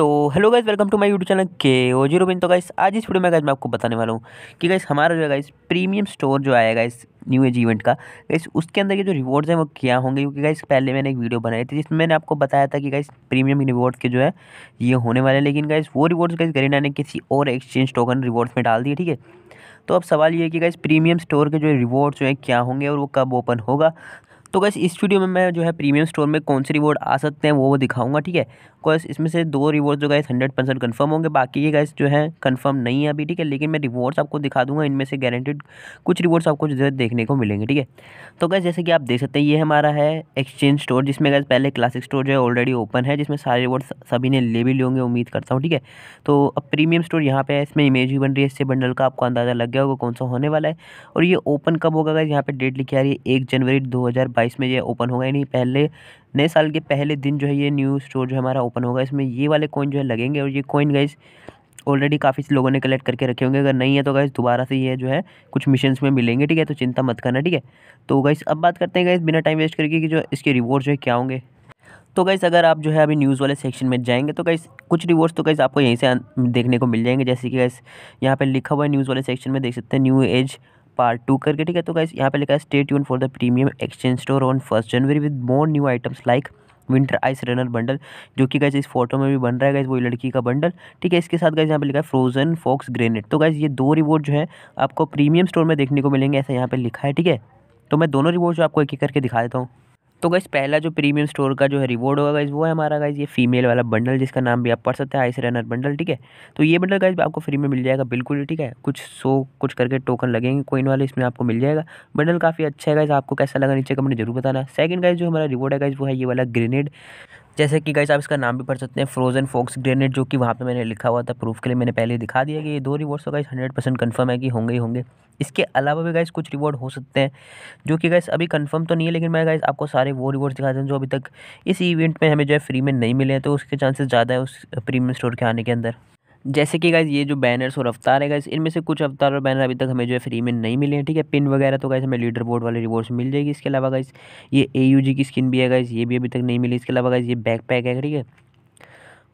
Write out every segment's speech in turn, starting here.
तो hello guys welcome to my YouTube channel K O zero बिन तो guys आज इस वीडियो में गाइस मैं आपको बताने वाला हूँ कि गाइस हमारा जो है गाइस प्रीमियम स्टोर जो आया गाइस न्यू एज इवेंट का गाइस उसके अंदर के जो रिवॉर्ड्स हैं वो क्या होंगे क्योंकि गाइस पहले मैंने एक वीडियो बनाई थी जिसमें मैंने आपको बताया था कि गाइस प्रीमियम रिवॉर्ड के जो है ये होने वाले हैं लेकिन गाइस वो रिवॉर्ड्स गाइस गरीना ने किसी और एक्सचेंज टोकन रिवॉर्ड्स में डाल दिए ठीक है तो अब सवाल ये है कि गाइस प्रीमियम स्टोर के जो रिवॉर्ड्स जो हैं क्या होंगे और वो कब ओपन होगा तो गैस इस वीडियो में मैं जो है प्रीमियम स्टोर में कौन से रिवॉर्ड आ सकते हैं वो वो दिखाऊंगा ठीक है बिकॉज इसमें से दो रिवॉर्ड्स जो गाइस हंड्रेड परसेंट कन्फर्म होंगे बाकी ये गाइस जो है कन्फर्म नहीं है अभी ठीक है लेकिन मैं रिवॉर्ड्स आपको दिखा दूंगा इनमें से गारंटेड कुछ रिवॉर्ड्स आपको जो है देखने को मिलेंगे ठीक है तो गैस जैसे कि आप देख सकते हैं ये हमारा है एक्सचेंज स्टोर जिसमें गैस पहले क्लासिक स्टोर जो है ऑलरेडी ओपन है जिसमें सारे रिवॉर्ड्स सभी ने ले भी लिए होंगे उम्मीद करता हूँ ठीक है तो अब प्रीमियम स्टोर यहाँ पे है इसमें इमेज भी बन रही है इससे बंडल का आपको अंदाज़ा लग गया होगा कौन सा होने वाला है और ये ओपन कब होगा गैस यहाँ पर डेट लिखी आ रही है एक जनवरी दो में ये ओपन होगा यानी पहले नए साल के पहले दिन जो है ये न्यू स्टोर जो हमारा ओपन होगा इसमें ये वाले कॉइन जो है लगेंगे और ये कॉइन गाइज ऑलरेडी काफ़ी से लोगों ने कलेक्ट करके रखे होंगे अगर नहीं है तो गाइज़ दोबारा से ये जो है कुछ मिशन में मिलेंगे ठीक है तो चिंता मत करना ठीक है तो गाइज़ अब बात करते हैं गाइज़ बिना टाइम वेस्ट करके कि जो इसके रिवॉर्ड जो है क्या होंगे तो गाइज़ अगर आप जो है अभी न्यूज़ वाले सेक्शन में जाएंगे तो गाइज कुछ रिवॉर्ड्स तो गाइज़ आपको यहीं से देखने को मिल जाएंगे जैसे कि गाइज़ यहाँ पे लिखा हुआ है न्यूज़ वाले सेक्शन में देख सकते हैं न्यू एज पार्ट टू करके ठीक है तो गाइस यहाँ पे लिखा है स्टेट यून for the premium exchange store on first January with more new items like winter ice runner bundle जो कि गाइस इस फोटो में भी बन रहा है गाइस वो लड़की का बंडल ठीक है इसके साथ गाइस यहाँ पे लिखा है फ्रोजन फॉक्स ग्रेनेड तो गैस ये दो रिवॉर्ड जो है आपको प्रीमियम स्टोर में देखने को मिलेंगे ऐसा यहाँ पे लिखा है ठीक है तो मैं दोनों रिवॉर्ड जो आपको एक एक करके दिखा देता हूँ तो गाइस पहला जो प्रीमियम स्टोर का जो है रिवॉर्ड होगा गाइज वो है हमारा गाइज ये फीमेल वाला बंडल जिसका नाम भी आप पढ़ सकते हैं आइस रनर बंडल ठीक है तो ये बंडल गाइज आपको फ्री में मिल जाएगा बिल्कुल ठीक है कुछ सो कुछ करके टोकन लगेंगे कोइन वाले इसमें आपको मिल जाएगा बंडल काफ़ी अच्छा है गाइज आपको कैसा लगा नीचे कमेंट जरूर बताना सेकंड गाइज जो हमारा रिवॉर्ड है गाइज वो है ये वाला ग्रेनेड जैसे कि गाइस आप इसका नाम भी पढ़ सकते हैं फ्रोजन फॉक्स ग्रेनेड जो कि वहाँ पर मैंने लिखा हुआ था प्रूफ के लिए मैंने पहले दिखा दिया कि ये दो रिवॉर्ड्स तो गाइस हंड्रेड परसेंट कन्फर्म है कि होंगे ही होंगे इसके अलावा भी गाइस कुछ रिवॉर्ड हो सकते हैं जो कि गाइस अभी कंफर्म तो नहीं है लेकिन मैं गाइस आपको सारे वो रिवॉर्ड्स दिखा दें जो अभी तक इस इवेंट में हमें जो है फ्री में नहीं मिले हैं तो उसके चांसेस ज़्यादा है उस प्रीमियम स्टोर के आने के अंदर जैसे कि गाइज ये जो बैनर्स और अवतार है गाइज इनमें से कुछ अवतार और बैनर अभी तक हमें जो है फ्री में नहीं मिले हैं ठीक है पिन वगैरह तो गाइज हमें लीडर बोर्ड वाले रिवॉर्ड्स मिल जाएगी इसके अलावा गाइज ये ए की स्किन भी है गाइज ये भी अभी तक नहीं मिली इसके अलावा गाइज ये बैक पैक है ठीक है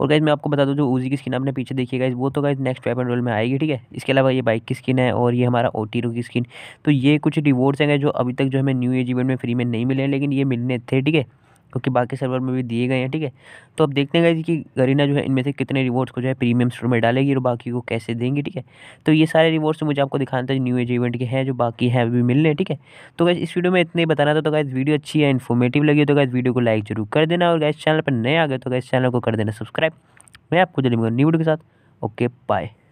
और गाइज मैं आपको बता दूँ जो ऊजी की स्किन आपने पीछे देखी गाइज वो तो गाइज नेक्स्ट पेपर रोल में आएगी ठीक है इसके अलावा ये बाइक की स्किन है और ये हमारा ओटीरो की स्किन तो ये कुछ रिवॉर्ड्स हैं जो अभी तक जो हमें न्यू एज इवेंट में फ्री में नहीं मिले हैं लेकिन ये मिलने थे ठीक है क्योंकि बाकी सर्वर में भी दिए गए हैं ठीक है तो अब देखते हैं कि गरीना जो है इनमें से कितने रिवॉर्ड्स को जो है प्रीमियम स्टोर में डालेगी और बाकी को कैसे देंगी ठीक है तो ये सारे रिवॉर्ड्स मुझे आपको दिखाना था न्यू एज इवेंट के हैं जो बाकी हैं अभी मिलने ठीक है तो गैस इस वीडियो में इतने बताना था तो गैस वीडियो अच्छी है इन्फॉर्मेटिव लगी तो गैस वीडियो को लाइक जरूर कर देना और गैस चैनल पर नए आ गए तो गैस चैनल को कर देना सब्सक्राइब मैं आपको जल्दी मिलूंगा न्यू वीडियो के साथ ओके बाय